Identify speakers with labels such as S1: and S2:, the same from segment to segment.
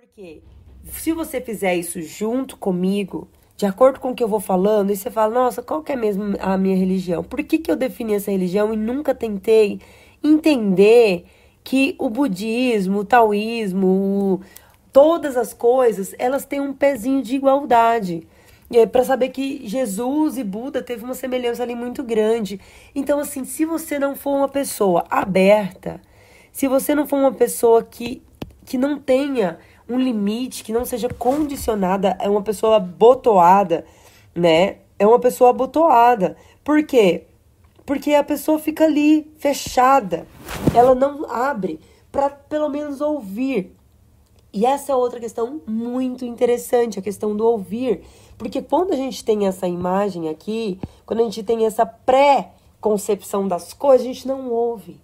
S1: Porque se você fizer isso junto comigo, de acordo com o que eu vou falando, e você fala, nossa, qual que é mesmo a minha religião? Por que, que eu defini essa religião e nunca tentei entender que o budismo, o taoísmo, todas as coisas, elas têm um pezinho de igualdade. é para saber que Jesus e Buda teve uma semelhança ali muito grande. Então, assim, se você não for uma pessoa aberta, se você não for uma pessoa que, que não tenha um limite que não seja condicionada é uma pessoa abotoada, né? É uma pessoa abotoada. Por quê? Porque a pessoa fica ali fechada. Ela não abre para pelo menos ouvir. E essa é outra questão muito interessante, a questão do ouvir. Porque quando a gente tem essa imagem aqui, quando a gente tem essa pré-concepção das coisas, a gente não ouve.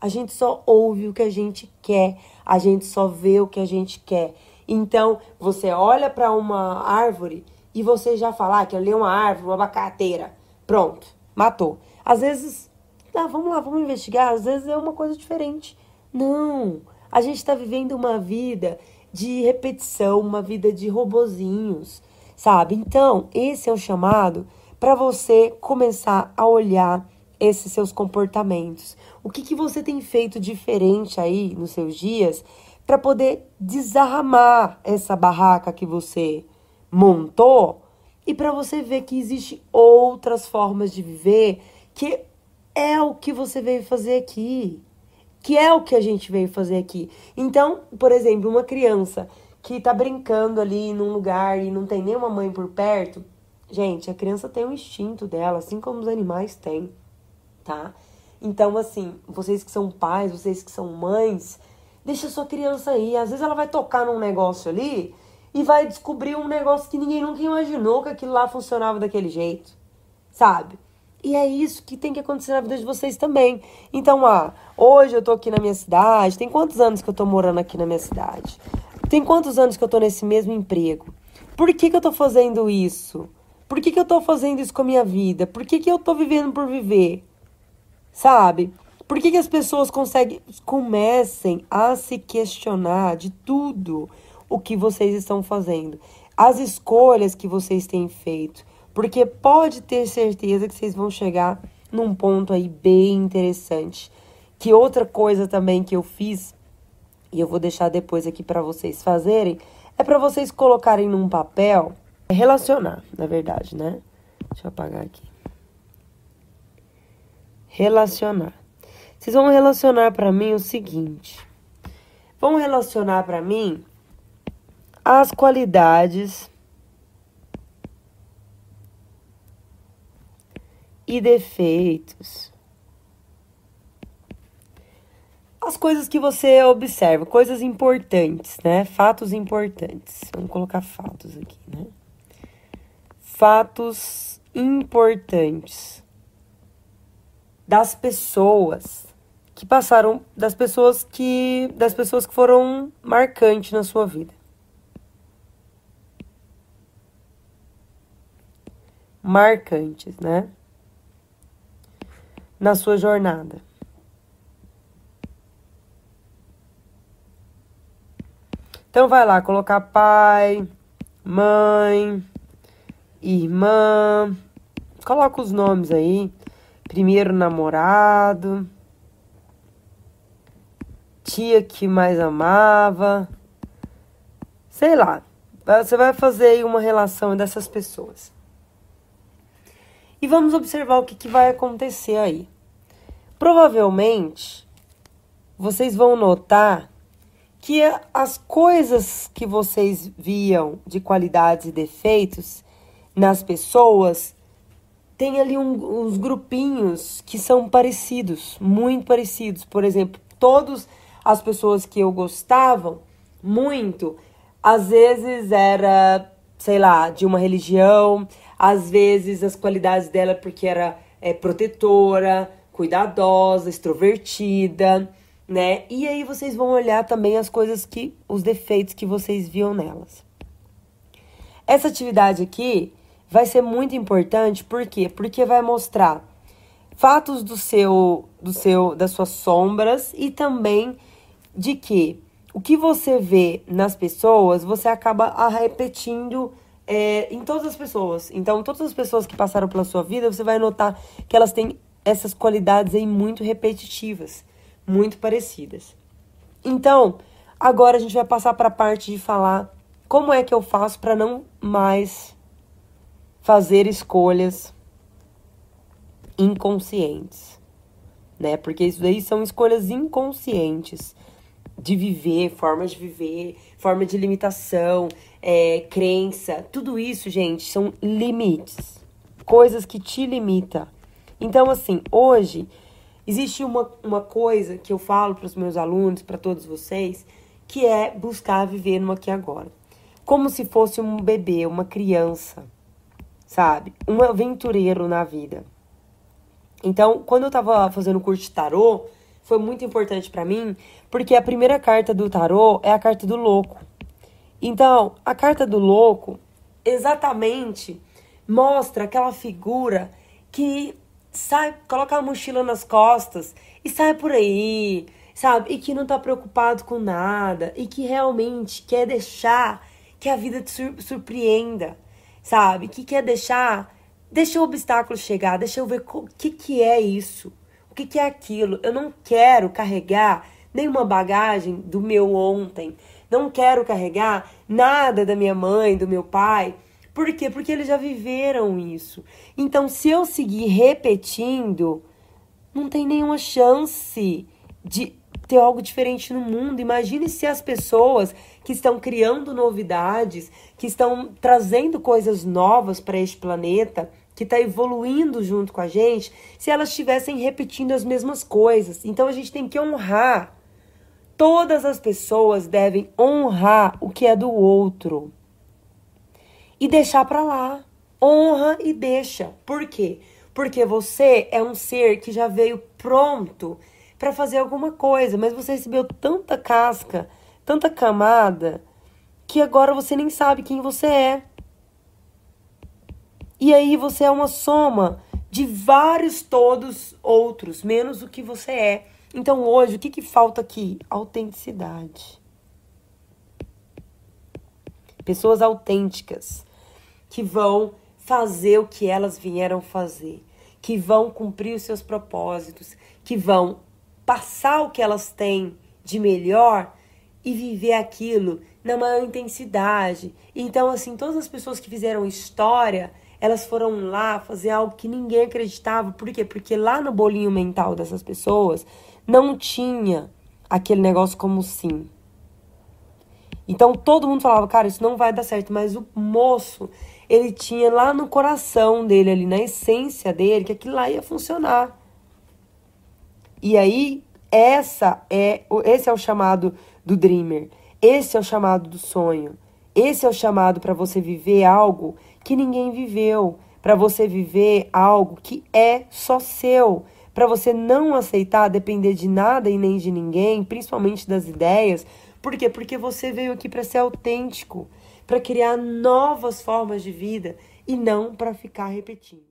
S1: A gente só ouve o que a gente quer, a gente só vê o que a gente quer. Então, você olha para uma árvore e você já fala, ah, que eu li uma árvore, uma abacateira. Pronto, matou. Às vezes, ah, vamos lá, vamos investigar. Às vezes é uma coisa diferente. Não, a gente está vivendo uma vida de repetição, uma vida de robozinhos, sabe? Então, esse é o chamado para você começar a olhar esses seus comportamentos? O que, que você tem feito diferente aí nos seus dias para poder desarramar essa barraca que você montou e para você ver que existe outras formas de viver que é o que você veio fazer aqui, que é o que a gente veio fazer aqui. Então, por exemplo, uma criança que tá brincando ali num lugar e não tem nenhuma mãe por perto, gente, a criança tem um instinto dela, assim como os animais têm tá? Então, assim, vocês que são pais, vocês que são mães, deixa sua criança aí. Às vezes ela vai tocar num negócio ali e vai descobrir um negócio que ninguém nunca imaginou que aquilo lá funcionava daquele jeito, sabe? E é isso que tem que acontecer na vida de vocês também. Então, ah, hoje eu tô aqui na minha cidade. Tem quantos anos que eu tô morando aqui na minha cidade? Tem quantos anos que eu tô nesse mesmo emprego? Por que, que eu tô fazendo isso? Por que, que eu tô fazendo isso com a minha vida? Por que, que eu tô vivendo por viver? sabe? Por que, que as pessoas conseguem, comecem a se questionar de tudo o que vocês estão fazendo, as escolhas que vocês têm feito? Porque pode ter certeza que vocês vão chegar num ponto aí bem interessante. Que outra coisa também que eu fiz, e eu vou deixar depois aqui para vocês fazerem, é para vocês colocarem num papel, relacionar, na verdade, né? Deixa eu apagar aqui. Relacionar. Vocês vão relacionar para mim o seguinte. Vão relacionar para mim as qualidades e defeitos. As coisas que você observa, coisas importantes, né? Fatos importantes. Vamos colocar fatos aqui, né? Fatos importantes das pessoas que passaram das pessoas que das pessoas que foram marcantes na sua vida. Marcantes, né? Na sua jornada. Então vai lá colocar pai, mãe, irmã, coloca os nomes aí primeiro namorado, tia que mais amava, sei lá. Você vai fazer uma relação dessas pessoas. E vamos observar o que, que vai acontecer aí. Provavelmente, vocês vão notar que as coisas que vocês viam de qualidades e defeitos nas pessoas tem ali um, uns grupinhos que são parecidos, muito parecidos. Por exemplo, todas as pessoas que eu gostava muito, às vezes era, sei lá, de uma religião, às vezes as qualidades dela porque era é, protetora, cuidadosa, extrovertida, né? E aí vocês vão olhar também as coisas que os defeitos que vocês viam nelas. Essa atividade aqui vai ser muito importante, por quê? Porque vai mostrar fatos do seu, do seu, das suas sombras e também de que o que você vê nas pessoas, você acaba ah, repetindo é, em todas as pessoas. Então, todas as pessoas que passaram pela sua vida, você vai notar que elas têm essas qualidades aí muito repetitivas, muito parecidas. Então, agora a gente vai passar para a parte de falar como é que eu faço para não mais fazer escolhas inconscientes, né? Porque isso daí são escolhas inconscientes de viver, formas de viver, forma de limitação, é, crença, tudo isso, gente, são limites, coisas que te limita. Então, assim, hoje existe uma, uma coisa que eu falo para os meus alunos, para todos vocês, que é buscar viver no aqui agora, como se fosse um bebê, uma criança sabe? Um aventureiro na vida. Então, quando eu tava fazendo o curso de tarô, foi muito importante para mim, porque a primeira carta do tarô é a carta do louco. Então, a carta do louco exatamente mostra aquela figura que sai, coloca a mochila nas costas e sai por aí, sabe? E que não tá preocupado com nada e que realmente quer deixar que a vida te surpreenda sabe? Que quer deixar, deixa o obstáculo chegar, deixa eu ver o que, que é isso, o que, que é aquilo. Eu não quero carregar nenhuma bagagem do meu ontem, não quero carregar nada da minha mãe, do meu pai. Por quê? Porque eles já viveram isso. Então, se eu seguir repetindo, não tem nenhuma chance de ter algo diferente no mundo. Imagine se as pessoas que estão criando novidades, que estão trazendo coisas novas para este planeta, que está evoluindo junto com a gente, se elas estivessem repetindo as mesmas coisas. Então a gente tem que honrar. Todas as pessoas devem honrar o que é do outro e deixar para lá. Honra e deixa. Por quê? Porque você é um ser que já veio pronto para fazer alguma coisa, mas você recebeu tanta casca, tanta camada, que agora você nem sabe quem você é. E aí você é uma soma de vários todos outros, menos o que você é. Então hoje, o que, que falta aqui? Autenticidade. Pessoas autênticas que vão fazer o que elas vieram fazer, que vão cumprir os seus propósitos, que vão passar o que elas têm de melhor e viver aquilo na maior intensidade. Então, assim, todas as pessoas que fizeram história, elas foram lá fazer algo que ninguém acreditava. Por quê? Porque lá no bolinho mental dessas pessoas não tinha aquele negócio como sim. Então todo mundo falava, cara, isso não vai dar certo, mas o moço, ele tinha lá no coração dele, ali na essência dele, que aquilo lá ia funcionar. E aí, essa é esse é o chamado do dreamer. Esse é o chamado do sonho. Esse é o chamado para você viver algo que ninguém viveu, para você viver algo que é só seu, para você não aceitar depender de nada e nem de ninguém, principalmente das ideias. Por quê? Porque você veio aqui para ser autêntico, para criar novas formas de vida e não para ficar repetindo.